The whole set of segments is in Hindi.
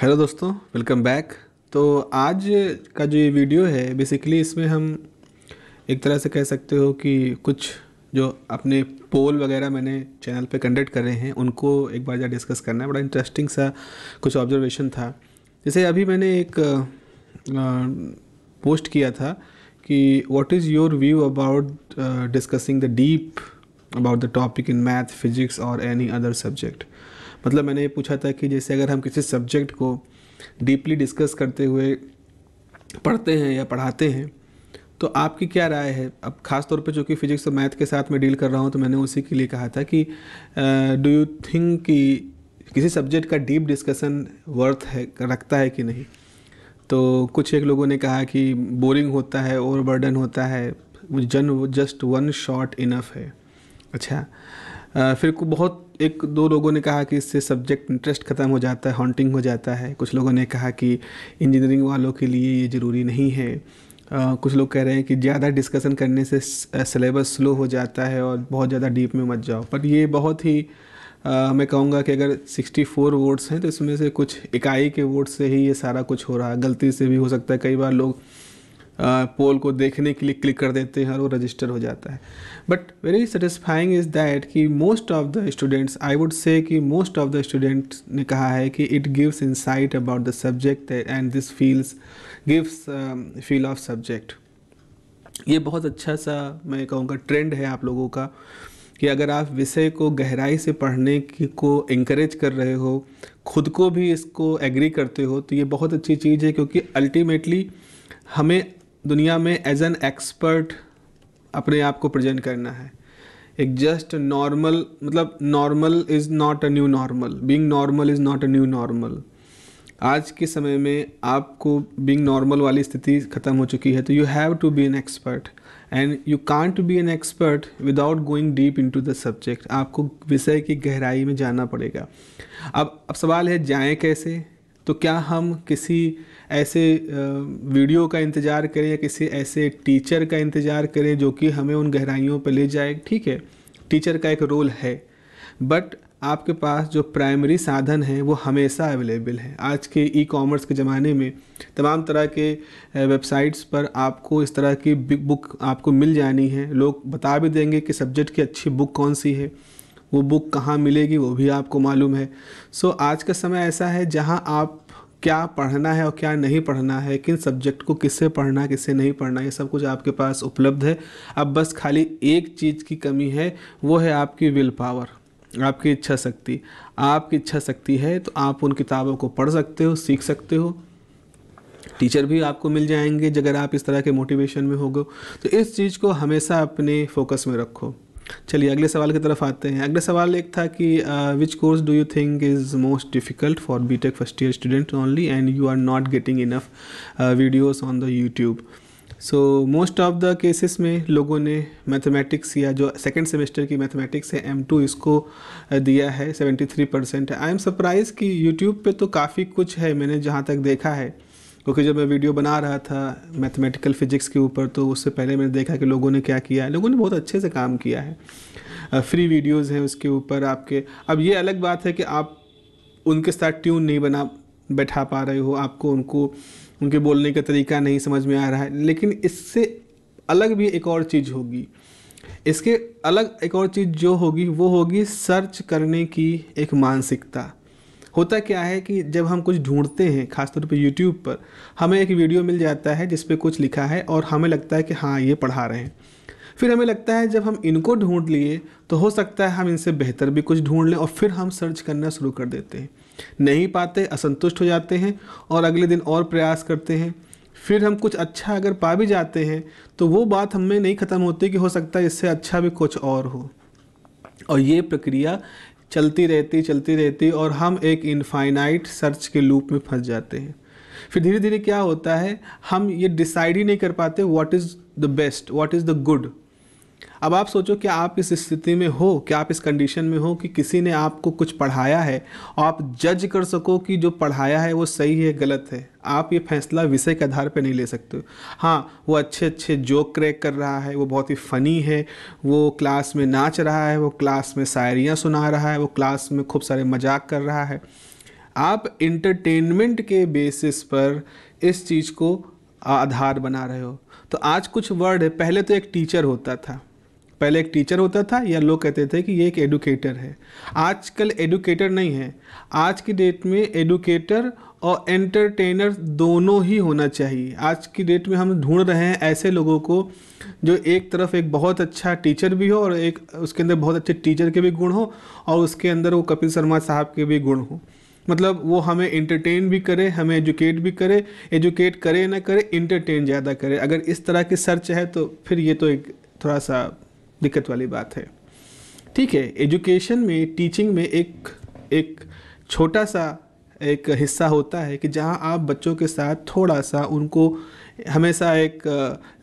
हेलो दोस्तों वेलकम बैक तो आज का जो ये वीडियो है बेसिकली इसमें हम एक तरह से कह सकते हो कि कुछ जो अपने पोल वगैरह मैंने चैनल पे कंडक्ट कर रहे हैं उनको एक बार जा डिस्कस करना है बड़ा इंटरेस्टिंग सा कुछ ऑब्जर्वेशन था जैसे अभी मैंने एक पोस्ट किया था कि what is your view about discussing the deep about the topic in math physics और एनी अदर सब्जेक्ट मतलब मैंने ये पूछा था कि जैसे अगर हम किसी सब्जेक्ट को डीपली डिस्कस करते हुए पढ़ते हैं या पढ़ाते हैं तो आपकी क्या राय है अब खास तौर पे कि फिजिक्स और मैथ के साथ मैं डील कर रहा हूँ तो मैंने उसी के लिए कहा था कि डू यू थिंक कि किसी सब्जेक्ट का डीप डिस्कशन वर्थ है रखता है कि नहीं तो कुछ एक लोगों ने कहा कि बोरिंग होता है ओवरबर्डन होता है जन जस्ट वन शॉट इनफ है अच्छा फिर बहुत एक दो लोगों ने कहा कि इससे सब्जेक्ट इंटरेस्ट ख़त्म हो जाता है हॉन्टिंग हो जाता है कुछ लोगों ने कहा कि इंजीनियरिंग वालों के लिए ये ज़रूरी नहीं है कुछ लोग कह रहे हैं कि ज़्यादा डिस्कशन करने से सिलेबस स्लो हो जाता है और बहुत ज़्यादा डीप में मत जाओ पर ये बहुत ही uh, मैं कहूँगा कि अगर 64 वोट्स हैं तो इसमें से कुछ इकाई के वोट से ही ये सारा कुछ हो रहा है गलती से भी हो सकता है कई बार लोग पोल को देखने के लिए क्लिक कर देते हैं और वो रजिस्टर हो जाता है but very satisfying is that कि most of the students I would say कि मोस्ट ऑफ द स्टूडेंट्स ने कहा है कि it gives insight about the subject and this feels gives feel of subject ये बहुत अच्छा सा मैं कहूँगा ट्रेंड है आप लोगों का कि अगर आप विषय को गहराई से पढ़ने की को इंकरेज कर रहे हो खुद को भी इसको एग्री करते हो तो ये बहुत अच्छी चीज़ है क्योंकि अल्टीमेटली हमें दुनिया में एज एन एक्सपर्ट अपने आप को प्रेजेंट करना है एक जस्ट नॉर्मल मतलब normal is not a new normal being normal is not a new normal आज के समय में आपको बीइंग नॉर्मल वाली स्थिति ख़त्म हो चुकी है तो you have to be an expert and you can't be an expert without going deep into the subject आपको विषय की गहराई में जाना पड़ेगा अब अब सवाल है जाएं कैसे तो क्या हम किसी ऐसे वीडियो का इंतज़ार करें या किसी ऐसे टीचर का इंतज़ार करें जो कि हमें उन गहराइयों पर ले जाए ठीक है टीचर का एक रोल है बट आपके पास जो प्राइमरी साधन है वो हमेशा अवेलेबल हैं आज के ई कॉमर्स के ज़माने में तमाम तरह के वेबसाइट्स पर आपको इस तरह की बिग बुक आपको मिल जानी है लोग बता भी देंगे कि सब्जेक्ट की अच्छी बुक कौन सी है वो बुक कहाँ मिलेगी वो भी आपको मालूम है सो so, आज का समय ऐसा है जहाँ आप क्या पढ़ना है और क्या नहीं पढ़ना है किन सब्जेक्ट को किससे पढ़ना है किससे नहीं पढ़ना ये सब कुछ आपके पास उपलब्ध है अब बस खाली एक चीज़ की कमी है वो है आपकी विल पावर आपकी इच्छा शक्ति आपकी इच्छा शक्ति है तो आप उन किताबों को पढ़ सकते हो सीख सकते हो टीचर भी आपको मिल जाएंगे अगर आप इस तरह के मोटिवेशन में हो तो इस चीज़ को हमेशा अपने फोकस में रखो चलिए अगले सवाल की तरफ आते हैं अगले सवाल एक था कि which course do you think is most difficult for B tech first year student only and you are not getting enough videos on the YouTube so most of the cases में लोगों ने मैथमेटिक्स या जो सेकेंड सेमेस्टर की मैथमेटिक्स है एम टू इसको uh, दिया है seventy three percent I am surprise कि यूट्यूब पे तो काफ़ी कुछ है मैंने जहाँ तक देखा है क्योंकि जब मैं वीडियो बना रहा था मैथमेटिकल फिजिक्स के ऊपर तो उससे पहले मैंने देखा कि लोगों ने क्या किया है लोगों ने बहुत अच्छे से काम किया है फ्री वीडियोज़ हैं उसके ऊपर आपके अब ये अलग बात है कि आप उनके साथ ट्यून नहीं बना बैठा पा रहे हो आपको उनको उनके बोलने का तरीका नहीं समझ में आ रहा है लेकिन इससे अलग भी एक और चीज़ होगी इसके अलग एक और चीज़ जो होगी वो होगी सर्च करने की एक मानसिकता होता क्या है कि जब हम कुछ ढूंढते हैं खासतौर पर यूट्यूब पर हमें एक वीडियो मिल जाता है जिस पर कुछ लिखा है और हमें लगता है कि हाँ ये पढ़ा रहे हैं फिर हमें लगता है जब हम इनको ढूंढ लिए तो हो सकता है हम इनसे बेहतर भी कुछ ढूंढ लें और फिर हम सर्च करना शुरू कर देते हैं नहीं पाते असंतुष्ट हो जाते हैं और अगले दिन और प्रयास करते हैं फिर हम कुछ अच्छा अगर पा भी जाते हैं तो वो बात हमें नहीं ख़त्म होती कि हो सकता है इससे अच्छा भी कुछ और हो और ये प्रक्रिया चलती रहती चलती रहती और हम एक इनफाइनाइट सर्च के लूप में फंस जाते हैं फिर धीरे धीरे क्या होता है हम ये डिसाइड ही नहीं कर पाते what is the best what is the good अब आप सोचो कि आप इस स्थिति में हो कि आप इस कंडीशन में हो कि किसी ने आपको कुछ पढ़ाया है और आप जज कर सको कि जो पढ़ाया है वो सही है गलत है आप ये फैसला विषय के आधार पर नहीं ले सकते हाँ वो अच्छे अच्छे जोक क्रैक कर रहा है वो बहुत ही फ़नी है वो क्लास में नाच रहा है वो क्लास में शायरियाँ सुना रहा है वो क्लास में खूब सारे मजाक कर रहा है आप इंटरटेनमेंट के बेसिस पर इस चीज़ को आधार बना रहे हो तो आज कुछ वर्ड है पहले तो एक टीचर होता था पहले एक टीचर होता था या लोग कहते थे कि ये एक एडुकेटर है आजकल एडुकेटर नहीं है आज की डेट में एडुकेटर और एंटरटेनर दोनों ही होना चाहिए आज की डेट में हम ढूंढ रहे हैं ऐसे लोगों को जो एक तरफ एक बहुत अच्छा टीचर भी हो और एक उसके अंदर बहुत अच्छे टीचर के भी गुण हो और उसके अंदर वो कपिल शर्मा साहब के भी गुण हो मतलब वो हमें इंटरटेन भी करे हमें एजुकेट भी करे एजुकेट करे ना करे इंटरटेन ज़्यादा करे अगर इस तरह की सर्च है तो फिर ये तो एक थोड़ा सा दिक्कत वाली बात है ठीक है एजुकेशन में टीचिंग में एक एक छोटा सा एक हिस्सा होता है कि जहां आप बच्चों के साथ थोड़ा सा उनको हमेशा एक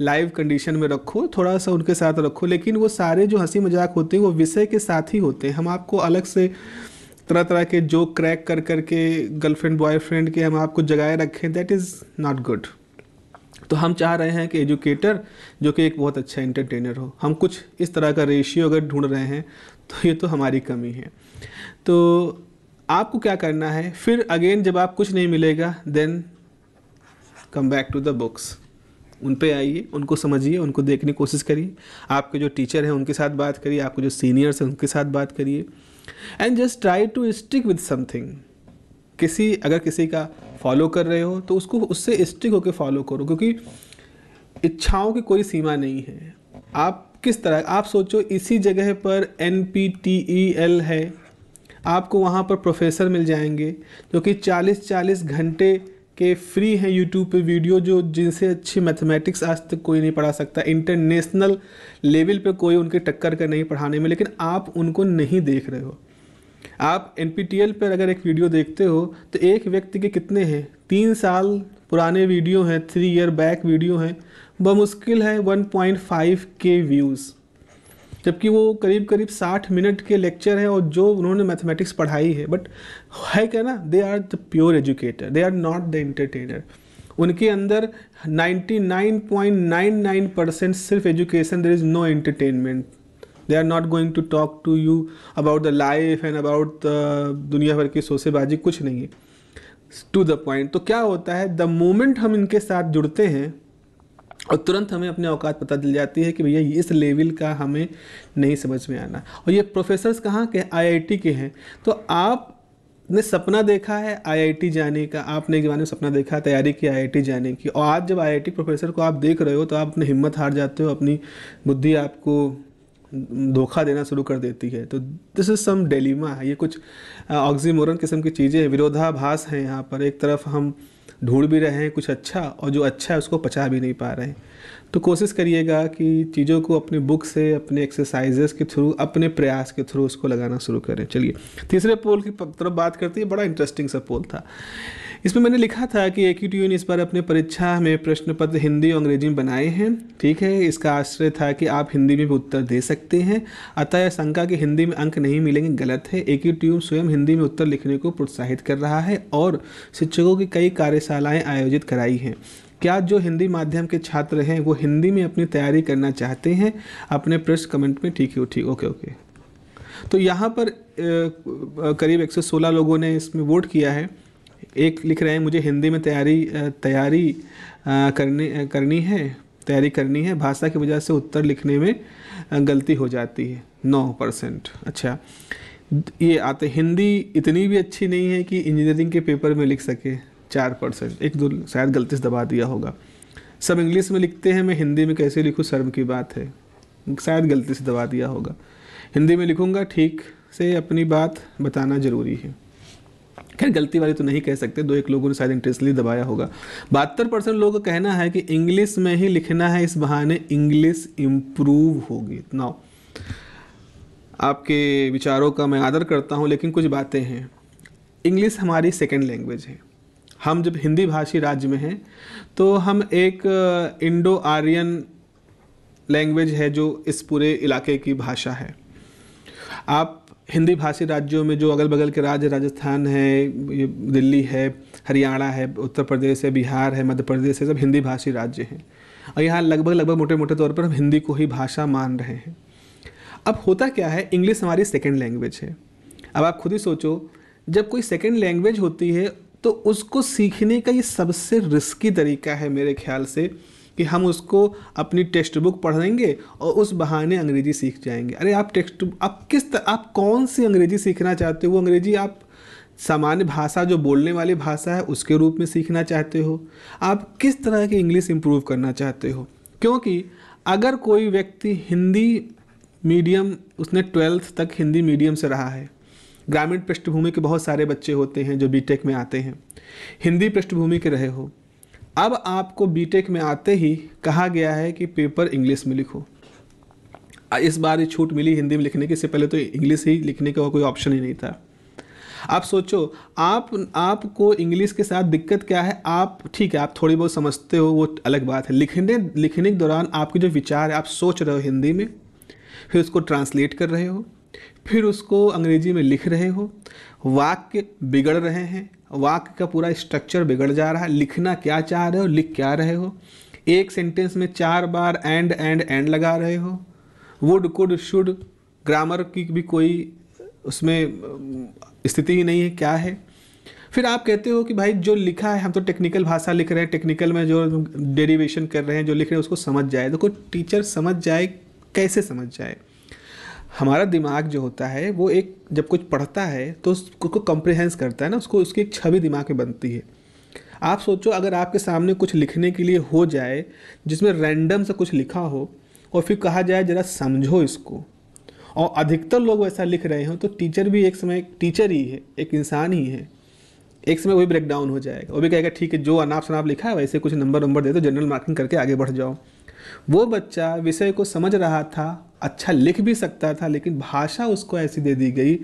लाइव कंडीशन में रखो थोड़ा सा उनके साथ रखो लेकिन वो सारे जो हंसी मजाक होते हैं वो विषय के साथ ही होते हैं हम आपको अलग से तरह तरह के जो क्रैक कर करके गर्लफ्रेंड बॉयफ्रेंड के हम आपको जगाए रखें दैट इज़ नॉट गुड तो हम चाह रहे हैं कि एजुकेटर जो कि एक बहुत अच्छा इंटरटेनर हो हम कुछ इस तरह का रेशियो अगर ढूंढ रहे हैं तो ये तो हमारी कमी है तो आपको क्या करना है फिर अगेन जब आप कुछ नहीं मिलेगा then come back to the books उन पे आइए उनको समझिए उनको देखने की कोशिश करिए आपके जो टीचर हैं उनके साथ बात करिए आपके जो सीनियर्स हैं उनके साथ बात करिए and just try to stick with something किसी अगर किसी का फॉलो कर रहे हो तो उसको उससे स्टिक होकर फॉलो करो क्योंकि इच्छाओं की कोई सीमा नहीं है आप किस तरह आप सोचो इसी जगह पर N P T E L है आपको वहाँ पर प्रोफेसर मिल जाएंगे जो कि 40-40 घंटे के फ्री हैं यूट्यूब पे वीडियो जो जिनसे अच्छी मैथमेटिक्स आज तक कोई नहीं पढ़ा सकता इंटरनेशनल लेवल पे कोई उनके टक्कर कर नहीं पढ़ाने में लेकिन आप उनको नहीं देख रहे हो आप एन पर अगर एक वीडियो देखते हो तो एक व्यक्ति के कितने हैं तीन साल पुराने वीडियो हैं थ्री ईयर बैक वीडियो हैं बमुश्किल है 1.5 के व्यूज़ जबकि वो करीब करीब साठ मिनट के लेक्चर हैं और जो उन्होंने मैथमेटिक्स पढ़ाई है बट है क्या ना they are the pure educator they are not the entertainer उनके अंदर 99.99 परसेंट सिर्फ education there is no entertainment they are not going to talk to you about the life and about दुनिया भर की सोसेबाजी कुछ नहीं है टू द पॉइंट तो क्या होता है द मोमेंट हम इनके साथ जुड़ते हैं और तुरंत हमें अपने औकात पता चल जाती है कि भैया इस लेवल का हमें नहीं समझ में आना और ये प्रोफेसर्स कहाँ के टी के हैं तो आप ने सपना देखा है आईआईटी जाने का आपने एक जमाने में सपना देखा है तैयारी की आईआईटी जाने की और आज जब आईआईटी प्रोफेसर को आप देख रहे हो तो आप अपनी हिम्मत हार जाते हो अपनी बुद्धि आपको धोखा देना शुरू कर देती है तो दिस इज़ सम डेलीमा है ये कुछ ऑक्सीमोरन किस्म की चीज़ें हैं विरोधाभास हैं यहाँ पर एक तरफ हम ढूंढ भी रहे हैं कुछ अच्छा और जो अच्छा है उसको पचा भी नहीं पा रहे हैं तो कोशिश करिएगा कि चीज़ों को अपने बुक से अपने एक्सरसाइजेस के थ्रू अपने प्रयास के थ्रू उसको लगाना शुरू करें चलिए तीसरे पोल की तरफ बात करते हैं बड़ा इंटरेस्टिंग सा पोल था इसमें मैंने लिखा था कि एक ने इस बार अपने परीक्षा में प्रश्न पत्र हिंदी और अंग्रेजी में बनाए हैं ठीक है इसका आश्रय था कि आप हिंदी में भी उत्तर दे सकते हैं अतः यह शंका कि हिंदी में अंक नहीं मिलेंगे गलत है एक स्वयं हिंदी में उत्तर लिखने को प्रोत्साहित कर रहा है और शिक्षकों की कई कार्यशालाएँ आयोजित कराई हैं क्या जो हिंदी माध्यम के छात्र हैं वो हिंदी में अपनी तैयारी करना चाहते हैं अपने प्रश्न कमेंट में ठीक है ठीक ओके ओके तो यहाँ पर करीब 116 लोगों ने इसमें वोट किया है एक लिख रहे हैं मुझे हिंदी में तैयारी तैयारी करने करनी है तैयारी करनी है भाषा की वजह से उत्तर लिखने में गलती हो जाती है नौ परसेंट अच्छा ये आते हिंदी इतनी भी अच्छी नहीं है कि इंजीनियरिंग के पेपर में लिख सके चार परसेंट एक दो शायद गलती से दबा दिया होगा सब इंग्लिश में लिखते हैं मैं हिंदी में कैसे लिखूँ शर्म की बात है शायद गलती से दबा दिया होगा हिंदी में लिखूँगा ठीक से अपनी बात बताना ज़रूरी है खैर गलती वाली तो नहीं कह सकते दो एक लोगों ने शायद इंटरेस्टली दबाया होगा बहत्तर परसेंट लोगों का कहना है कि इंग्लिश में ही लिखना है इस बहाने इंग्लिश इम्प्रूव होगी इतना आपके विचारों का मैं आदर करता हूँ लेकिन कुछ बातें हैं इंग्लिश हमारी सेकेंड लैंग्वेज है हम जब हिंदी भाषी राज्य में हैं तो हम एक इंडो आर्यन लैंग्वेज है जो इस पूरे इलाके की भाषा है आप हिंदी भाषी राज्यों में जो अगल बगल के राज्य राजस्थान है दिल्ली है हरियाणा है उत्तर प्रदेश है बिहार है मध्य प्रदेश है सब हिंदी भाषी राज्य हैं और यहाँ लगभग लगभग मोटे मोटे तौर पर हम हिंदी को ही भाषा मान रहे हैं अब होता क्या है इंग्लिश हमारी सेकेंड लैंग्वेज है अब आप खुद ही सोचो जब कोई सेकेंड लैंग्वेज होती है तो उसको सीखने का ये सबसे रिस्की तरीका है मेरे ख्याल से कि हम उसको अपनी टेक्स्ट बुक पढ़ और उस बहाने अंग्रेजी सीख जाएंगे अरे आप टेक्स्ट आप किस तर, आप कौन सी अंग्रेजी सीखना चाहते हो वो अंग्रेजी आप सामान्य भाषा जो बोलने वाली भाषा है उसके रूप में सीखना चाहते हो आप किस तरह की इंग्लिश इम्प्रूव करना चाहते हो क्योंकि अगर कोई व्यक्ति हिंदी मीडियम उसने ट्वेल्थ तक हिंदी मीडियम से रहा है ग्रामीण पृष्ठभूमि के बहुत सारे बच्चे होते हैं जो बीटेक में आते हैं हिंदी पृष्ठभूमि के रहे हो अब आपको बीटेक में आते ही कहा गया है कि पेपर इंग्लिश में लिखो इस बार ये छूट मिली हिंदी में लिखने की इससे पहले तो इंग्लिश ही लिखने का कोई ऑप्शन ही नहीं था आप सोचो आप आपको इंग्लिश के साथ दिक्कत क्या है आप ठीक है आप थोड़ी बहुत समझते हो वो अलग बात है लिखने लिखने के दौरान आपके जो विचार है आप सोच रहे हो हिंदी में फिर उसको ट्रांसलेट कर रहे हो फिर उसको अंग्रेजी में लिख रहे हो वाक्य बिगड़ रहे हैं वाक्य का पूरा स्ट्रक्चर बिगड़ जा रहा है लिखना क्या चाह रहे हो लिख क्या रहे हो एक सेंटेंस में चार बार एंड एंड एंड लगा रहे हो वुड कुड शुड ग्रामर की भी कोई उसमें स्थिति ही नहीं है क्या है फिर आप कहते हो कि भाई जो लिखा है हम तो टेक्निकल भाषा लिख रहे हैं टेक्निकल में जो डेरिवेशन कर रहे हैं जो लिख रहे हैं उसको समझ जाए देखो तो टीचर समझ जाए कैसे समझ जाए हमारा दिमाग जो होता है वो एक जब कुछ पढ़ता है तो उसको कंप्रिहेंस करता है ना उसको उसकी एक छवि दिमाग में बनती है आप सोचो अगर आपके सामने कुछ लिखने के लिए हो जाए जिसमें रैंडम से कुछ लिखा हो और फिर कहा जाए ज़रा समझो इसको और अधिकतर लोग वैसा लिख रहे हों तो टीचर भी एक समय टीचर ही है एक इंसान ही है एक समय वही ब्रेक डाउन हो जाएगा वो भी कहेगा ठीक है जो अनाप शनाप लिखा है वैसे कुछ नंबर नंबर दे दो तो जनरल मार्किंग करके आगे बढ़ जाओ वो बच्चा विषय को समझ रहा था अच्छा लिख भी सकता था लेकिन भाषा उसको ऐसी दे दी गई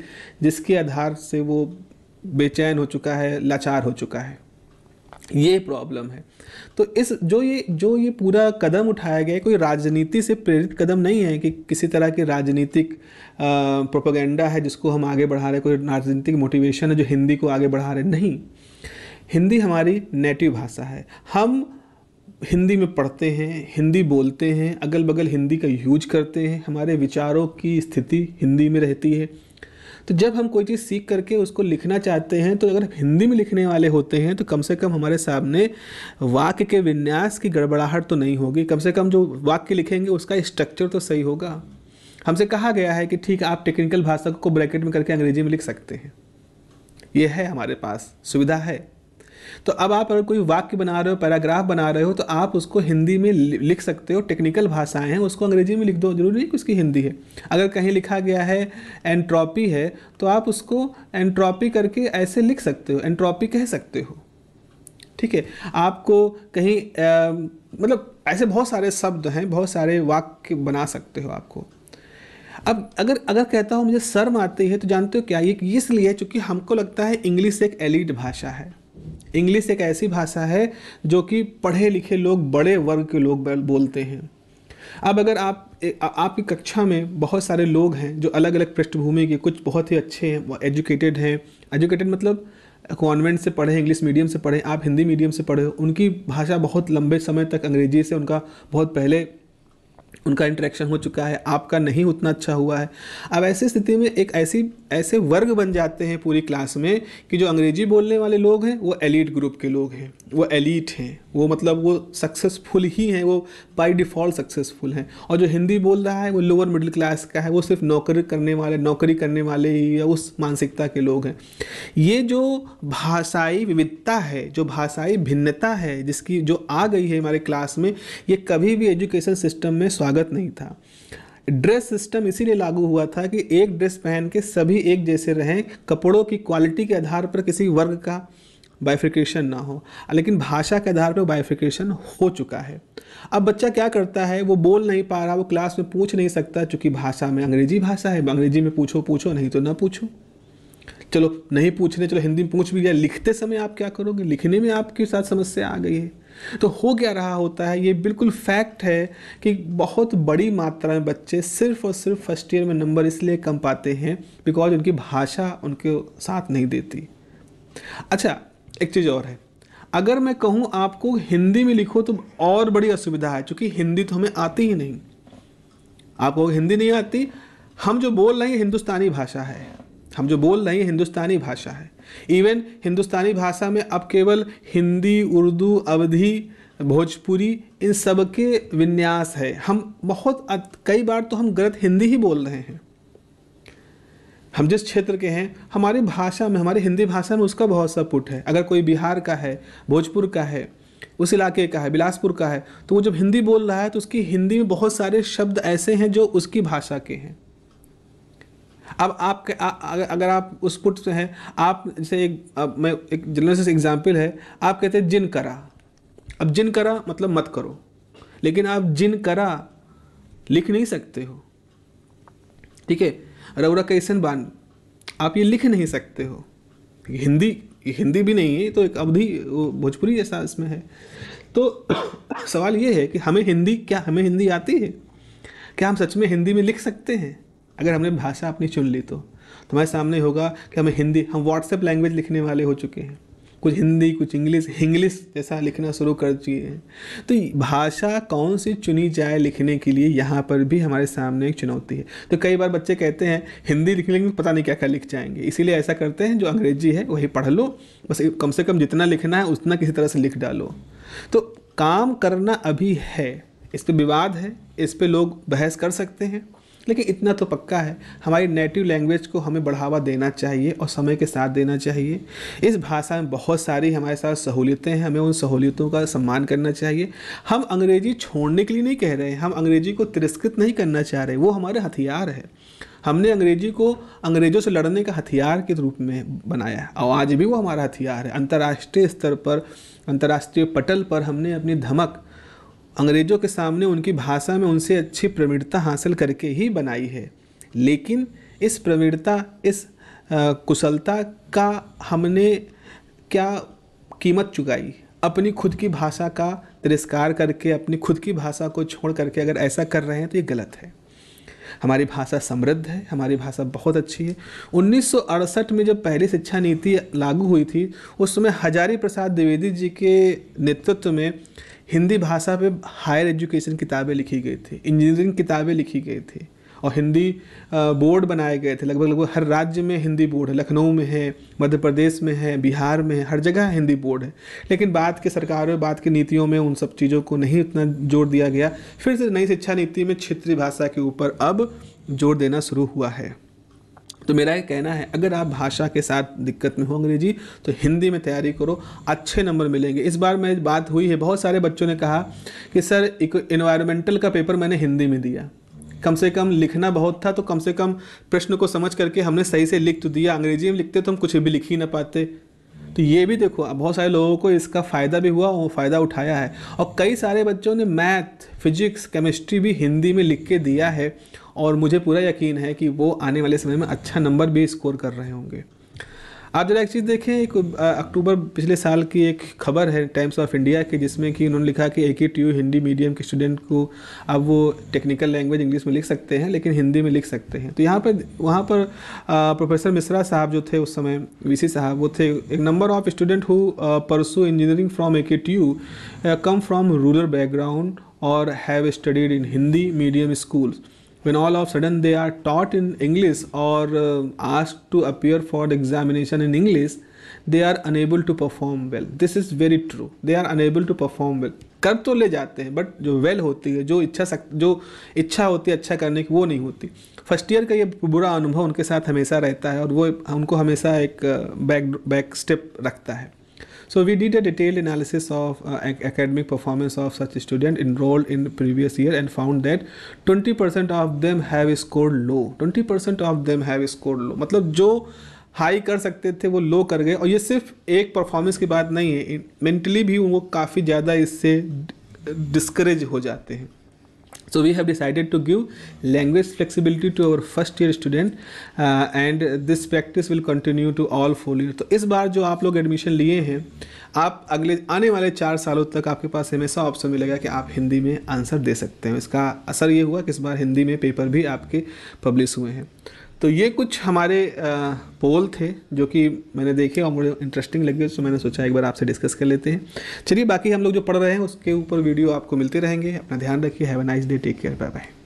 जिसके आधार से वो बेचैन हो चुका है लाचार हो चुका है ये प्रॉब्लम है तो इस जो ये जो ये पूरा कदम उठाया गया कोई राजनीति से प्रेरित कदम नहीं है कि किसी तरह की राजनीतिक प्रोपोगेंडा है जिसको हम आगे बढ़ा रहे कोई राजनीतिक मोटिवेशन है जो हिंदी को आगे बढ़ा रहे नहीं हिंदी हमारी नेटिव भाषा है हम हिंदी में पढ़ते हैं हिंदी बोलते हैं अगल बगल हिंदी का यूज करते हैं हमारे विचारों की स्थिति हिंदी में रहती है तो जब हम कोई चीज़ सीख करके उसको लिखना चाहते हैं तो अगर हिंदी में लिखने वाले होते हैं तो कम से कम हमारे सामने वाक्य के विन्यास की गड़बड़ाहट तो नहीं होगी कम से कम जो वाक्य लिखेंगे उसका स्ट्रक्चर तो सही होगा हमसे कहा गया है कि ठीक आप टेक्निकल भाषा को ब्रैकेट में करके अंग्रेजी में लिख सकते हैं यह है हमारे पास सुविधा है तो अब आप अगर कोई वाक्य बना रहे हो पैराग्राफ बना रहे हो तो आप उसको हिंदी में लिख सकते हो टेक्निकल भाषाएं हैं उसको अंग्रेजी में लिख दो जरूरी नहीं कि उसकी हिंदी है अगर कहीं लिखा गया है एंट्रॉपी है तो आप उसको एंट्रॉपी करके ऐसे लिख सकते हो एंट्रॉपी कह सकते हो ठीक है आपको कहीं आ, मतलब ऐसे बहुत सारे शब्द हैं बहुत सारे वाक्य बना सकते हो आपको अब अगर अगर कहता हूँ मुझे शर्म आती है तो जानते हो क्या ये इसलिए चूँकि हमको लगता है इंग्लिश एक एलिट भाषा है इंग्लिश एक ऐसी भाषा है जो कि पढ़े लिखे लोग बड़े वर्ग के लोग बोलते हैं अब अगर आप आपकी कक्षा में बहुत सारे लोग हैं जो अलग अलग पृष्ठभूमि के कुछ बहुत ही अच्छे हैं वो एजुकेटेड हैं एजुकेटेड मतलब कॉन्वेंट से पढ़े इंग्लिश मीडियम से पढ़े आप हिंदी मीडियम से पढ़े उनकी भाषा बहुत लंबे समय तक अंग्रेजी से उनका बहुत पहले उनका इंटरेक्शन हो चुका है आपका नहीं उतना अच्छा हुआ है अब ऐसी स्थिति में एक ऐसी ऐसे वर्ग बन जाते हैं पूरी क्लास में कि जो अंग्रेजी बोलने वाले लोग हैं वो एलिट ग्रुप के लोग हैं वो एलिट हैं वो मतलब वो सक्सेसफुल ही हैं वो बाई डिफ़ॉल्ट सक्सेसफुल हैं और जो हिंदी बोल रहा है वो लोअर मिडिल क्लास का है वो सिर्फ नौकरी करने वाले नौकरी करने वाले ही या उस मानसिकता के लोग हैं ये जो भाषाई विविधता है जो भाषाई भिन्नता है जिसकी जो आ गई है हमारे क्लास में ये कभी भी एजुकेशन सिस्टम में स्वागत स्वागत नहीं था ड्रेस सिस्टम इसीलिए लागू हुआ था कि एक ड्रेस पहन के सभी एक जैसे रहें कपड़ों की क्वालिटी के आधार पर किसी वर्ग का बाइफिकेशन ना हो लेकिन भाषा के आधार पर बाइफिकेशन हो चुका है अब बच्चा क्या करता है वो बोल नहीं पा रहा वो क्लास में पूछ नहीं सकता चूँकि भाषा में अंग्रेजी भाषा है अंग्रेजी में पूछो पूछो नहीं तो ना पूछो चलो नहीं पूछने चलो हिंदी में पूछ भी गया लिखते समय आप क्या करोगे लिखने में आपके साथ समस्या आ गई है तो हो क्या रहा होता है ये बिल्कुल फैक्ट है कि बहुत बड़ी मात्रा में बच्चे सिर्फ और सिर्फ फर्स्ट ईयर में नंबर इसलिए कम पाते हैं बिकॉज उनकी भाषा उनके साथ नहीं देती अच्छा एक चीज़ और है अगर मैं कहूँ आपको हिंदी में लिखो तो और बड़ी असुविधा है क्योंकि हिंदी तो हमें आती ही नहीं आपको हिंदी नहीं आती हम जो बोल रहे हैं हिंदुस्तानी भाषा है हम जो बोल रहे हैं हिंदुस्तानी भाषा है इवन हिंदुस्तानी भाषा में अब केवल हिंदी उर्दू अवधि भोजपुरी इन सब के विन्यास है हम बहुत कई बार तो हम गलत हिंदी ही बोल रहे हैं हम जिस क्षेत्र के हैं हमारी भाषा में हमारी हिंदी भाषा में उसका बहुत सा पुट है अगर कोई बिहार का है भोजपुर का है उस इलाके का है बिलासपुर का है तो वो जब हिंदी बोल रहा है तो उसकी हिंदी में बहुत सारे शब्द ऐसे हैं जो उसकी भाषा के हैं अब आपके आ, अगर आप उस पुट से हैं आप जैसे एक अब मैं एक जनरल एग्जाम्पल है आप कहते हैं जिन करा अब जिन करा मतलब मत करो लेकिन आप जिन करा लिख नहीं सकते हो ठीक है रौरा कैसन बान आप ये लिख नहीं सकते हो हिंदी हिंदी भी नहीं है तो एक अवधि भोजपुरी जैसा इसमें है तो सवाल ये है कि हमें हिंदी क्या हमें हिंदी आती है क्या हम सच में हिंदी में लिख सकते हैं अगर हमने भाषा अपनी चुन ली तो तुम्हारे तो सामने होगा कि हमें हिंदी हम व्हाट्सएप लैंग्वेज लिखने वाले हो चुके हैं कुछ हिंदी कुछ इंग्लिश हिंग्लिस जैसा लिखना शुरू कर दिए हैं तो भाषा कौन सी चुनी जाए लिखने के लिए यहाँ पर भी हमारे सामने एक चुनौती है तो कई बार बच्चे कहते हैं हिंदी लिखने लेकिन पता नहीं क्या क्या लिख जाएंगे इसीलिए ऐसा करते हैं जो अंग्रेजी है वही पढ़ लो बस कम से कम जितना लिखना है उतना किसी तरह से लिख डालो तो काम करना अभी है इस पर विवाद है इस पर लोग बहस कर सकते हैं लेकिन इतना तो पक्का है हमारी नेटिव लैंग्वेज को हमें बढ़ावा देना चाहिए और समय के साथ देना चाहिए इस भाषा में बहुत सारी हमारे साथ सहूलियतें हैं हमें उन सहूलियतों का सम्मान करना चाहिए हम अंग्रेजी छोड़ने के लिए नहीं कह रहे हैं हम अंग्रेजी को तिरस्कृत नहीं करना चाह रहे वो हमारे हथियार है हमने अंग्रेजी को अंग्रेज़ों से लड़ने का हथियार के रूप में बनाया है और आज भी वो हमारा हथियार है अंतर्राष्ट्रीय स्तर पर अंतर्राष्ट्रीय पटल पर हमने अपनी धमक अंग्रेजों के सामने उनकी भाषा में उनसे अच्छी प्रवीणता हासिल करके ही बनाई है लेकिन इस प्रवीणता इस कुशलता का हमने क्या कीमत चुकाई अपनी खुद की भाषा का तिरस्कार करके अपनी खुद की भाषा को छोड़ करके अगर ऐसा कर रहे हैं तो ये गलत है हमारी भाषा समृद्ध है हमारी भाषा बहुत अच्छी है उन्नीस में जब पहली शिक्षा नीति लागू हुई थी उस समय हजारी प्रसाद द्विवेदी जी के नेतृत्व में हिंदी भाषा पे हायर एजुकेशन किताबें लिखी गई थी इंजीनियरिंग किताबें लिखी गई थी और हिंदी बोर्ड बनाए गए थे लगभग लगभग हर राज्य में हिंदी बोर्ड है लखनऊ में है मध्य प्रदेश में है बिहार में है हर जगह हिंदी बोर्ड है लेकिन बाद के सरकारों बाद की नीतियों में उन सब चीज़ों को नहीं उतना जोर दिया गया फिर से नई शिक्षा नीति में क्षेत्रीय भाषा के ऊपर अब जोर देना शुरू हुआ है तो मेरा ये कहना है अगर आप भाषा के साथ दिक्कत में हो अंग्रेजी तो हिंदी में तैयारी करो अच्छे नंबर मिलेंगे इस बार मैं बात हुई है बहुत सारे बच्चों ने कहा कि सर एक इन्वायरमेंटल का पेपर मैंने हिंदी में दिया कम से कम लिखना बहुत था तो कम से कम प्रश्न को समझ करके हमने सही से लिख तो दिया अंग्रेजी में लिखते तो हम कुछ भी लिख ही ना पाते तो ये भी देखो बहुत सारे लोगों को इसका फ़ायदा भी हुआ और फ़ायदा उठाया है और कई सारे बच्चों ने मैथ फिजिक्स केमिस्ट्री भी हिंदी में लिख के दिया है और मुझे पूरा यकीन है कि वो आने वाले समय में अच्छा नंबर भी स्कोर कर रहे होंगे आप जरा एक चीज़ देखें एक अक्टूबर पिछले साल की एक खबर है टाइम्स ऑफ इंडिया की जिसमें कि उन्होंने लिखा कि A K T Hindi medium के स्टूडेंट को अब वो टेक्निकल लैंग्वेज इंग्लिश में लिख सकते हैं लेकिन हिंदी में लिख सकते हैं तो यहाँ पर वहाँ पर प्रोफेसर मिश्रा साहब जो थे उस समय वी साहब वो थे एक number of student who pursue engineering from A K T U come from rural background और have studied in Hindi medium schools when all of sudden they are taught in English or uh, asked to appear for the examination in English, they are unable to perform well. This is very true. They are unable to perform well. कर तो ले जाते हैं बट जो वेल well होती है जो इच्छा सक जो इच्छा होती है अच्छा करने की वो नहीं होती फर्स्ट ईयर का ये बुरा अनुभव उनके साथ हमेशा रहता है और वो उनको हमेशा एक बैक बैक स्टेप रखता है So we did a detailed analysis of uh, academic performance of such student enrolled in the previous year and found that 20% of them have scored low. 20% of them have scored low. मतलब जो हाई कर सकते थे वो लो कर गए और ये सिर्फ एक परफॉर्मेंस की बात नहीं है मेंटली भी वो काफ़ी ज़्यादा इससे डिस्करेज हो जाते हैं so we have decided to give language flexibility to our first year student uh, and this practice will continue to all four year तो is bar jo aap log admission liye hain आप अगले आने वाले चार सालों तक आपके पास हमेशा ऑप्शन मिलेगा कि आप हिंदी में आंसर दे सकते हैं इसका असर ये हुआ कि इस बार हिंदी में पेपर भी आपके पब्लिश हुए हैं तो ये कुछ हमारे पोल थे जो कि मैंने देखे और मुझे इंटरेस्टिंग लगे तो मैंने सोचा एक बार आपसे डिस्कस कर लेते हैं चलिए बाकी हम लोग जो पढ़ रहे हैं उसके ऊपर वीडियो आपको मिलते रहेंगे अपना ध्यान रखिए have a nice day take care bye bye